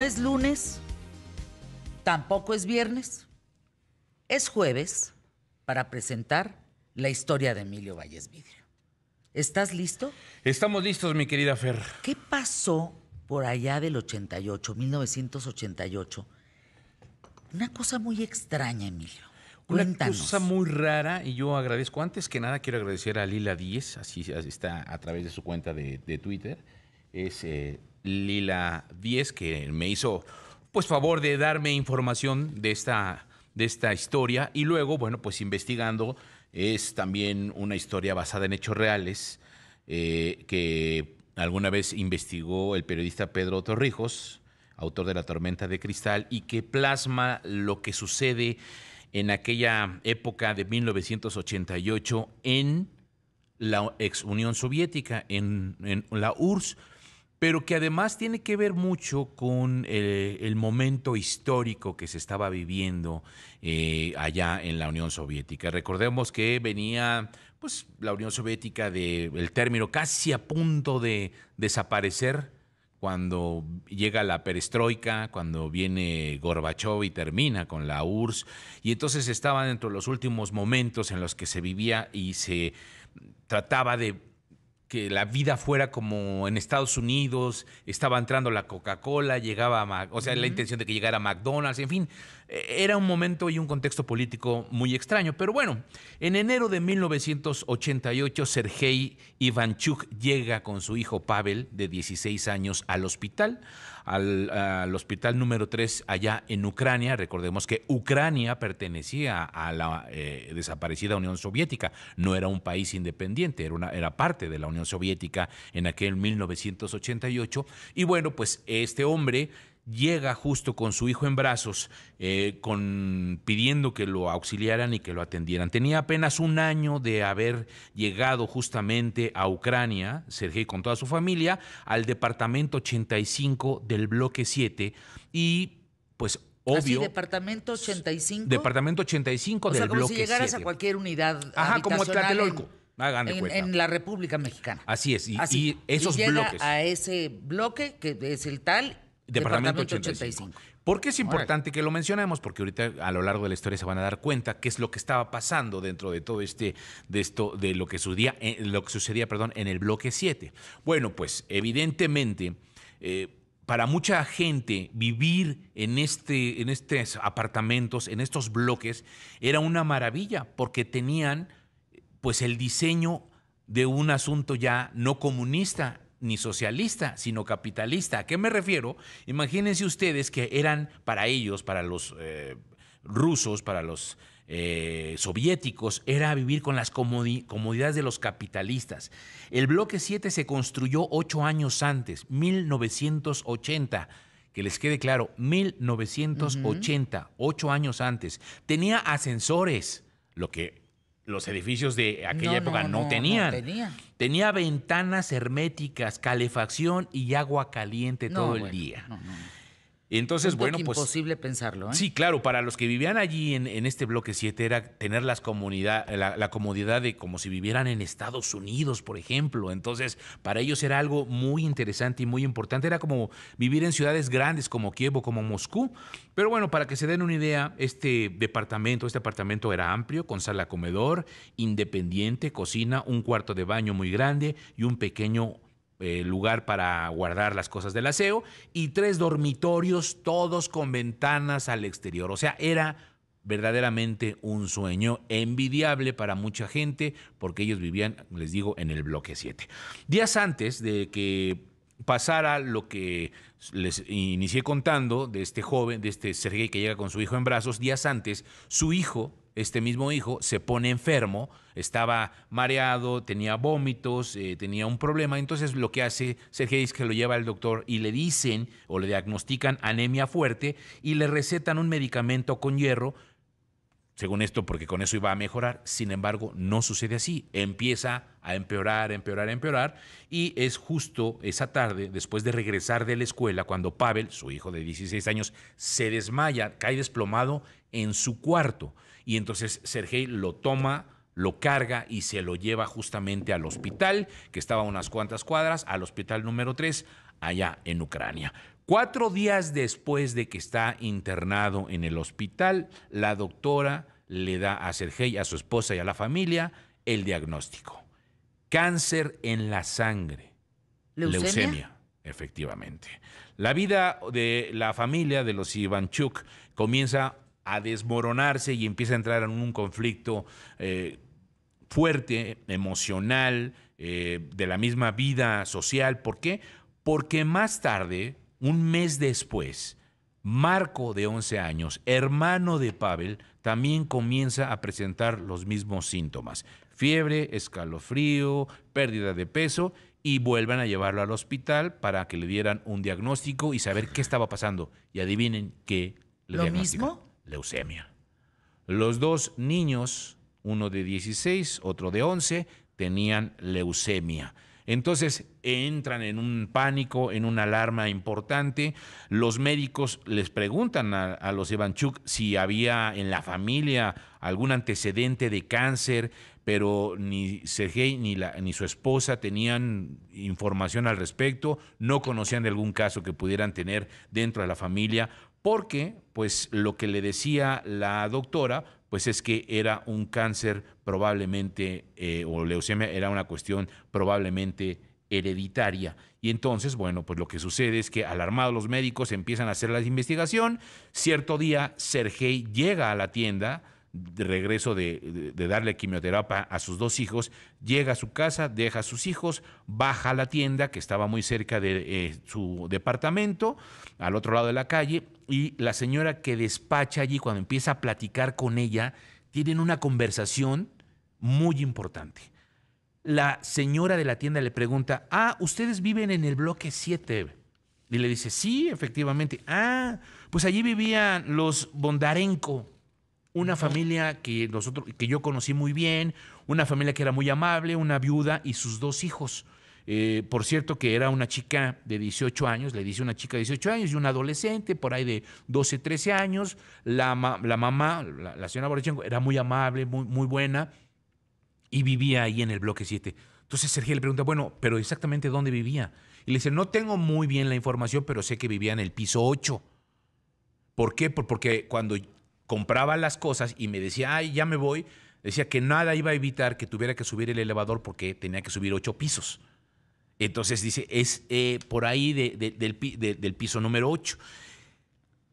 es lunes, tampoco es viernes, es jueves para presentar la historia de Emilio Valles Vidrio. ¿Estás listo? Estamos listos, mi querida Fer. ¿Qué pasó por allá del 88, 1988? Una cosa muy extraña, Emilio. Cuéntanos. Una cosa muy rara y yo agradezco, antes que nada quiero agradecer a Lila Díez, así está a través de su cuenta de Twitter, es eh, Lila 10, que me hizo pues favor de darme información de esta, de esta historia. Y luego, bueno, pues investigando, es también una historia basada en hechos reales eh, que alguna vez investigó el periodista Pedro Torrijos, autor de La Tormenta de Cristal, y que plasma lo que sucede en aquella época de 1988 en la ex Unión Soviética, en, en la URSS pero que además tiene que ver mucho con eh, el, momento histórico que se estaba viviendo eh, allá en la Unión Soviética. Recordemos que venía pues, la Unión Soviética del el término casi a punto de desaparecer cuando llega la perestroika, cuando viene Gorbachev y termina con la URSS, y entonces estaba dentro de los últimos momentos en los que se vivía y se trataba de que la vida fuera como en Estados Unidos, estaba entrando la Coca-Cola, llegaba a, o sea, la intención de que llegara a McDonald's, en fin, e-, era un momento y un contexto político muy extraño. Pero bueno, en enero de 1988, Sergei Ivanchuk llega con su hijo Pavel, de 16 años, al hospital al, hospital número 3 allá en Ucrania. Recordemos que Ucrania pertenecía a la eh, desaparecida Unión Soviética, no era un país independiente, era, era parte de la Unión Soviética en aquel 1988. Y bueno, pues este hombre llega justo con su hijo en brazos, eh, con, pidiendo que lo auxiliaran y que lo atendieran. Tenía apenas un año de haber llegado justamente a Ucrania, Sergei con toda su familia, al departamento 85 del bloque 7 y pues obvio. Así, departamento 85. Departamento 85 o del sea, como si llegaras a cualquier unidad. Ajá, como Tlatelolco. En, en, la República Mexicana. Así es, y, esos llega bloques. A ese bloque que es el tal Departamento, 85. ¿Por qué es importante que lo mencionemos? Porque ahorita a lo largo de la historia se van a dar cuenta qué es lo que estaba pasando dentro de todo este, de esto, de lo que sucedía, eh, lo que sucedía perdón, en el bloque 7. Bueno, pues evidentemente, eh, para mucha gente vivir en, este, en estos apartamentos, en estos bloques, era una maravilla, porque tenían pues el diseño de un asunto ya no comunista ni socialista, sino capitalista. ¿A qué me refiero? Imagínense ustedes que eran para ellos, para los eh, rusos, para los eh, soviéticos, era vivir con las comodidades de los capitalistas. El bloque 7 se construyó ocho años antes, 1980. Que les quede claro, 1980, ocho años antes. Tenía ascensores, lo que los edificios de aquella época no, tenían. Tenía. ventanas herméticas, calefacción y agua caliente todo el día. Entonces, bueno, pues. Imposible pensarlo, ¿eh? Sí, claro, para los que vivían allí en, este bloque 7 era tener la, comodidad de como si vivieran en Estados Unidos, por ejemplo. Entonces, para ellos era algo muy interesante y muy importante. Era como vivir en ciudades grandes como Kiev o como Moscú. Pero bueno, para que se den una idea, este departamento, este apartamento era amplio, con sala comedor, independiente, cocina, un cuarto de baño muy grande y un pequeño eh, lugar para guardar las cosas del aseo y tres dormitorios, todos con ventanas al exterior. O sea, era verdaderamente un sueño envidiable para mucha gente porque ellos vivían, les digo, en el bloque 7. Días antes de que pasara lo que les inicié contando de este joven, de este Sergei que llega con su hijo en brazos, días antes, su hijo, este mismo hijo se pone enfermo, estaba mareado, tenía vómitos, eh, tenía un problema. Entonces lo que hace Sergio es que lo lleva al doctor y le dicen o le diagnostican anemia fuerte y le recetan un medicamento con hierro, según esto, porque con eso iba a mejorar. Sin embargo, no sucede así. Empieza a empeorar, empeorar, empeorar. Y es justo esa tarde, después de regresar de la escuela, cuando Pavel, su hijo de 16 años, se desmaya, cae desplomado en su cuarto y entonces Sergei lo toma lo carga y se lo lleva justamente al hospital, que estaba unas cuantas cuadras, al hospital número 3, allá en Ucrania. Cuatro días después de que está internado en el hospital, la doctora le da a Sergei, a su esposa y a la familia el diagnóstico. Cáncer en la sangre. Leucemia. Leucemia efectivamente. La vida de la familia de los Ivanchuk comienza a desmoronarse y empieza a entrar en un conflicto eh, fuerte, emocional, eh, de la misma vida social. ¿Por qué? Porque más tarde, un mes después, Marco de 11 años, hermano de Pavel, también comienza a presentar los mismos síntomas. Fiebre, escalofrío, pérdida de peso y vuelvan a llevarlo al hospital para que le dieran un diagnóstico y saber qué estaba pasando. Y adivinen qué le ¿Lo mismo? leucemia. Los dos niños, uno de 16, otro de 11, tenían leucemia. Entonces entran en un pánico, en una alarma importante. Los médicos les preguntan a, los Ivanchuk si había en la familia algún antecedente de cáncer, pero ni Sergei ni, ni su esposa tenían información al respecto, no conocían de algún caso que pudieran tener dentro de la familia porque pues lo que le decía la doctora pues es que era un cáncer probablemente eh, o leucemia era una cuestión probablemente hereditaria. Y entonces, bueno, pues lo que sucede es que alarmados los médicos empiezan a hacer la investigación. Cierto día, Sergei llega a la tienda, de regreso de, darle quimioterapia a sus dos hijos, llega a su casa, deja a sus hijos, baja a la tienda que estaba muy cerca de eh, su departamento, al otro lado de la calle, y la señora que despacha allí, cuando empieza a platicar con ella, tienen una conversación muy importante. La señora de la tienda le pregunta, ah, ustedes viven en el bloque 7. Y le dice, sí, efectivamente. Ah, pues allí vivían los Bondarenko una familia que nosotros, que yo conocí muy bien, una familia que era muy amable, una viuda y sus dos hijos. Eh, por cierto, que era una chica de 18 años, le dice una chica de 18 años y un adolescente por ahí de 12, 13 años. La, mamá, la, señora Borichenko era muy amable, muy, muy buena y vivía ahí en el bloque 7. Entonces Sergio le pregunta, bueno, pero exactamente dónde vivía. Y le dice, no tengo muy bien la información, pero sé que vivía en el piso 8. ¿Por qué? Porque cuando compraba las cosas y me decía, ay, ya me voy, decía que nada iba a evitar que tuviera que subir el elevador porque tenía que subir ocho pisos. Entonces dice, es eh, por ahí del, piso número ocho.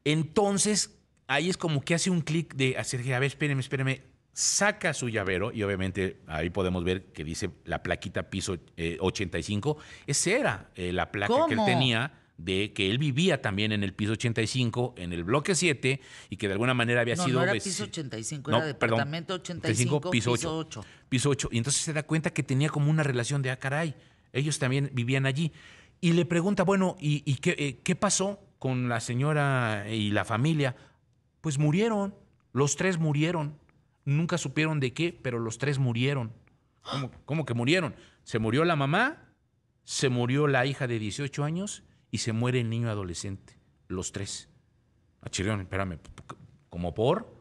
Entonces, ahí es como que hace un clic de hacer, a ver, espéreme, espéreme, saca su llavero y obviamente ahí podemos ver que dice la plaquita piso 85, esa era la placa que él tenía de que él vivía también en el piso 85, en el bloque 7, y que de alguna manera había sido... No, era piso 85, era departamento 85, piso 8, Piso 8. Y entonces se da cuenta que tenía como una relación de, ah, caray, ellos también vivían allí. Y le pregunta, bueno, ¿y, eh, qué, pasó con la señora y la familia? Pues murieron, los tres murieron. Nunca supieron de qué, pero los tres murieron. cómo que murieron? Se murió la mamá, se murió la hija de 18 años y se muere el niño adolescente, los tres. Achirrión, ah, espérame, ¿como por?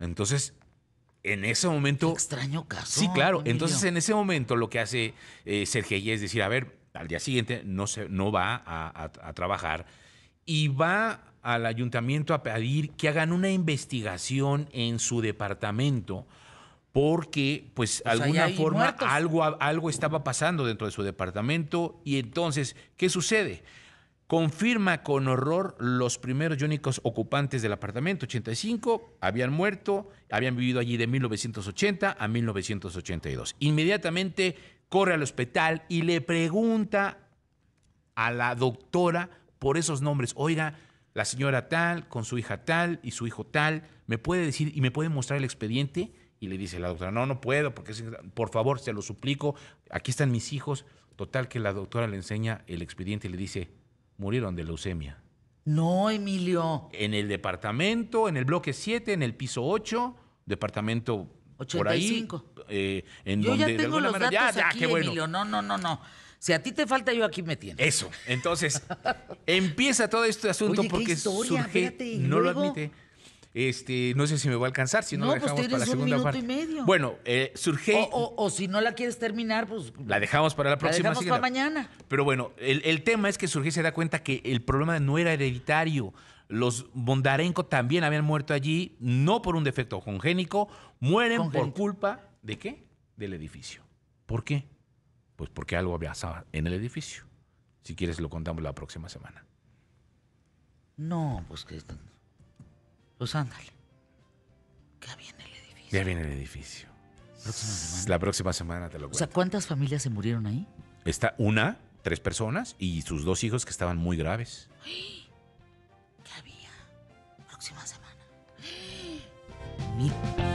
Entonces, en ese momento. Qué extraño caso. Sí, claro. Entonces, en ese momento, lo que hace eh, es decir: a ver, al día siguiente no, se, no va a, trabajar y va al ayuntamiento a pedir que hagan una investigación en su departamento porque pues, pues alguna forma algo, algo estaba pasando dentro de su departamento y entonces, ¿qué sucede? confirma con horror los primeros y únicos ocupantes del apartamento, 85, habían muerto, habían vivido allí de 1980 a 1982. Inmediatamente corre al hospital y le pregunta a la doctora por esos nombres, oiga, la señora tal, con su hija tal y su hijo tal, ¿me puede decir y me puede mostrar el expediente? Y le dice la doctora, no, no puedo, porque por favor, se lo suplico, aquí están mis hijos. Total que la doctora le enseña el expediente y le dice, murieron de leucemia. No, Emilio. En el departamento, en el bloque 7, en el piso 8, departamento por ahí. Eh, yo ya tengo los datos aquí, Emilio. No, no, no, no. Si a ti te falta, yo aquí me tiene. Eso. Entonces, empieza todo este asunto porque surge, no lo admite este, no sé si me va a alcanzar, si no, la pues dejamos para la segunda un parte. Y medio. Bueno, eh, surge. O, si no la quieres terminar, pues. pues la dejamos para la próxima. La para mañana. Pero bueno, el, tema es que Surge se da cuenta que el problema no era hereditario. Los Bondarenko también habían muerto allí, no por un defecto congénico, mueren por culpa de qué? Del edificio. ¿Por qué? Pues porque algo había en el edificio. Si quieres, lo contamos la próxima semana. No, pues que. Pues ándale. Ya viene el edificio. Ya viene el edificio. La próxima semana te lo cuento. O sea, ¿cuántas familias se murieron ahí? Está una, tres personas y sus dos hijos que estaban muy graves. ¿Qué había? Próxima semana. Mil.